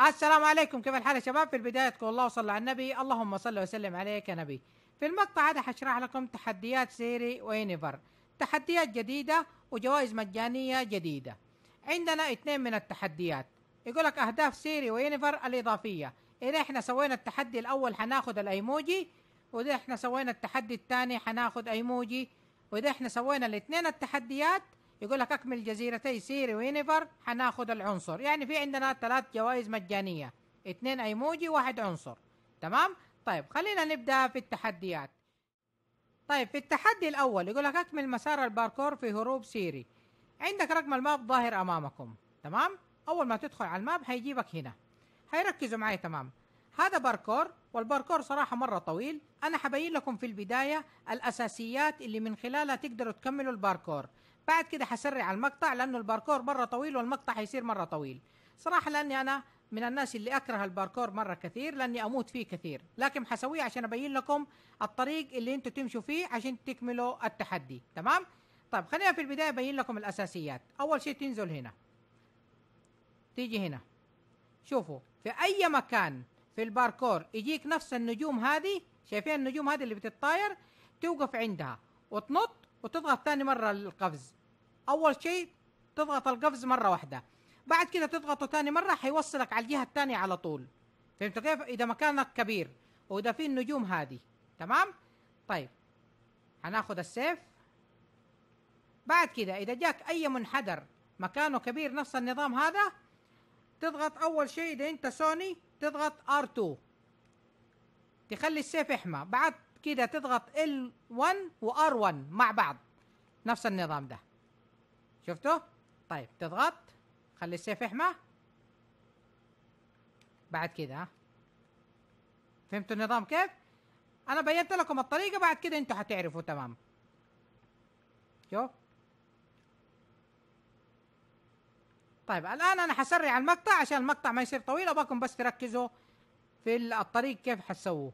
السلام عليكم كيف الحال يا شباب في البداية تقول الله وصلى على النبي اللهم صل وسلم عليك يا نبي في المقطع هذا حشرح لكم تحديات سيري وينيفر تحديات جديدة وجوائز مجانية جديدة عندنا اثنين من التحديات يقول لك أهداف سيري وينيفر الإضافية اذا إيه احنا سوينا التحدي الاول هناخد الايموجي واذا احنا سوينا التحدي الثاني هناخد ايموجي واذا احنا سوينا الاثنين التحديات يقول لك اكمل جزيرتي سيري وينيفر هناخد العنصر يعني في عندنا ثلاث جوائز مجانيه اثنين ايموجي واحد عنصر تمام طيب خلينا نبدا في التحديات طيب في التحدي الاول يقول لك اكمل مسار الباركور في هروب سيري عندك رقم الماب ظاهر امامكم تمام اول ما تدخل على الماب هيجيبك هنا هيركزوا معايا تمام هذا باركور والباركور صراحة مرة طويل أنا حبين لكم في البداية الأساسيات اللي من خلالها تقدروا تكملوا الباركور بعد كده حسرع المقطع لأنه الباركور مرة طويل والمقطع حيصير مرة طويل صراحة لأني أنا من الناس اللي أكره الباركور مرة كثير لأني أموت فيه كثير لكن حسويه عشان أبين لكم الطريق اللي أنتوا تمشوا فيه عشان تكملوا التحدي تمام؟ طيب خلينا في البداية أبين لكم الأساسيات أول شيء تنزل هنا تيجي هنا شوفوا في اي مكان في الباركور يجيك نفس النجوم هذه شايفين النجوم هذه اللي بتتطاير توقف عندها وتنط وتضغط ثاني مره القفز اول شيء تضغط القفز مره واحده بعد كده تضغطه ثاني مره حيوصلك على الجهه الثانيه على طول فهمت كيف اذا مكانك كبير واذا في النجوم هذه تمام طيب هناخد السيف بعد كده اذا جاك اي منحدر مكانه كبير نفس النظام هذا تضغط اول شيء اذا انت سوني تضغط ار2 تخلي السيف احمى بعد كده تضغط ال1 وار1 مع بعض نفس النظام ده شفتوا طيب تضغط خلي السيف احمى بعد كده فهمتوا النظام كيف انا بينت لكم الطريقه بعد كده انتوا هتعرفوا تمام شوف طيب الان انا حسرع المقطع عشان المقطع ما يصير طويل ابغاكم بس تركزوا في الطريق كيف حتسووه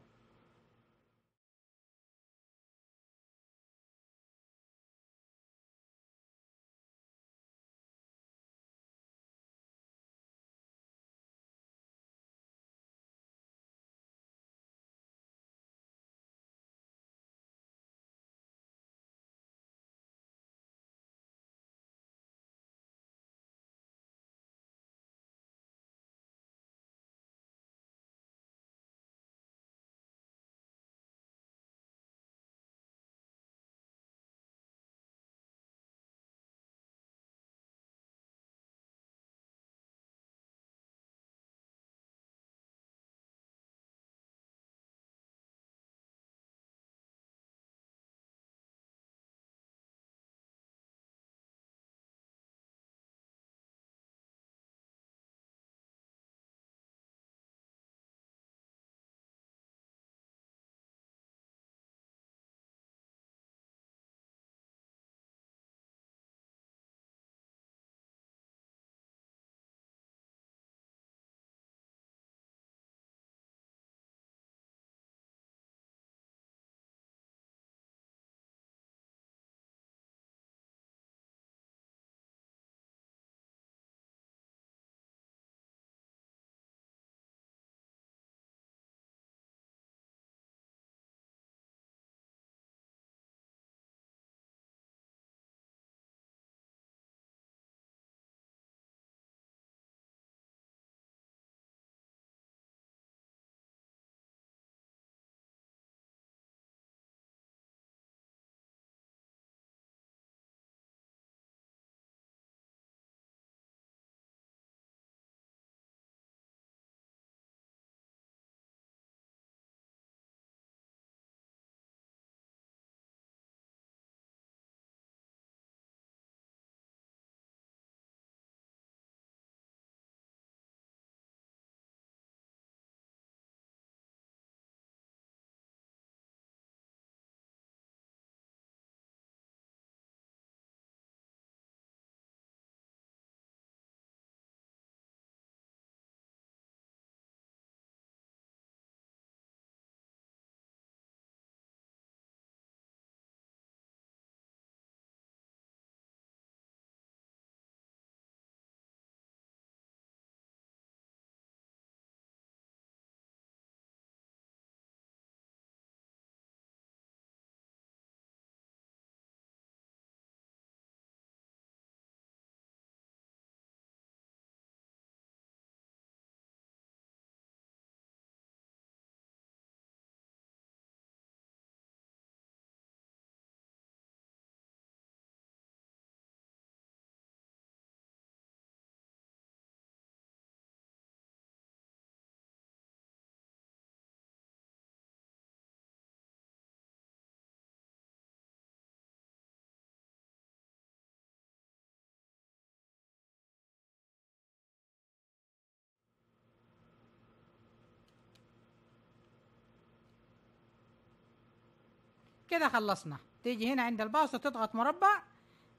كده خلصنا تيجي هنا عند الباص وتضغط مربع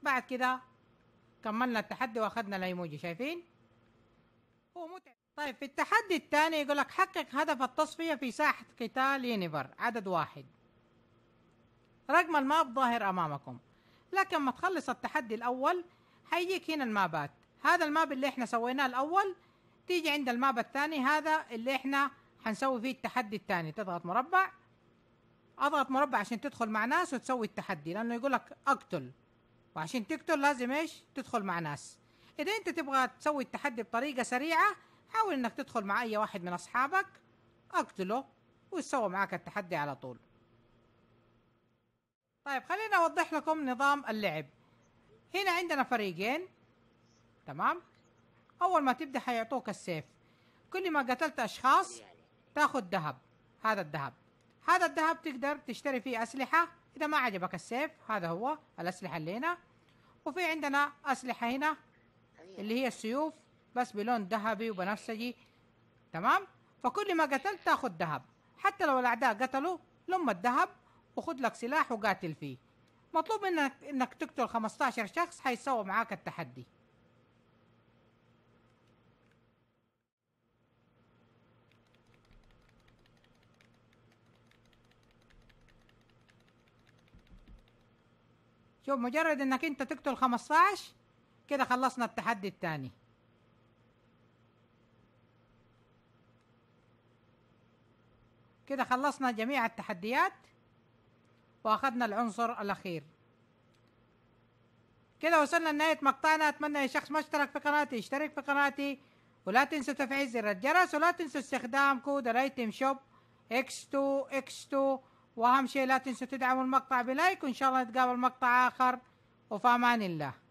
بعد كده كملنا التحدي واخدنا الايموجي شايفين هو متعب طيب في التحدي الثاني يقول لك حقق هدف التصفية في ساحة قتال يونيفر عدد واحد رقم الماب ظاهر أمامكم لكن ما تخلص التحدي الأول حيجيك هنا المابات هذا الماب اللي احنا سويناه الأول تيجي عند الماب الثاني هذا اللي احنا حنسوي فيه التحدي الثاني تضغط مربع اضغط مربع عشان تدخل مع ناس وتسوي التحدي لانه يقول لك اقتل وعشان تقتل لازم ايش تدخل مع ناس اذا انت تبغى تسوي التحدي بطريقه سريعه حاول انك تدخل مع اي واحد من اصحابك اقتله ويسوي معاك التحدي على طول طيب خلينا اوضح لكم نظام اللعب هنا عندنا فريقين تمام اول ما تبدا حيعطوك السيف كل ما قتلت اشخاص تاخذ ذهب هذا الذهب هذا الذهب تقدر تشتري فيه أسلحة إذا ما عجبك السيف هذا هو الأسلحة اللي هنا وفي عندنا أسلحة هنا اللي هي السيوف بس بلون ذهبي وبنفسجي تمام فكل ما قتلت تاخذ ذهب حتى لو الأعداء قتلوا لم الذهب وخذ لك سلاح وقاتل فيه مطلوب منك انك تقتل 15 شخص حيسووا معاك التحدي شوف مجرد انك انت تقتل 15 كده خلصنا التحدي الثاني كده خلصنا جميع التحديات واخذنا العنصر الاخير كده وصلنا لنهاية مقطعنا أتمنى أي شخص ما اشترك في قناتي يشترك في قناتي ولا تنسوا تفعيل زر الجرس ولا تنسوا استخدام كود الايتم شوب اكس 2 اكس 2 واهم شيء لا تنسوا تدعموا المقطع بلايك وان شاء الله نتقابل مقطع اخر وفي امان الله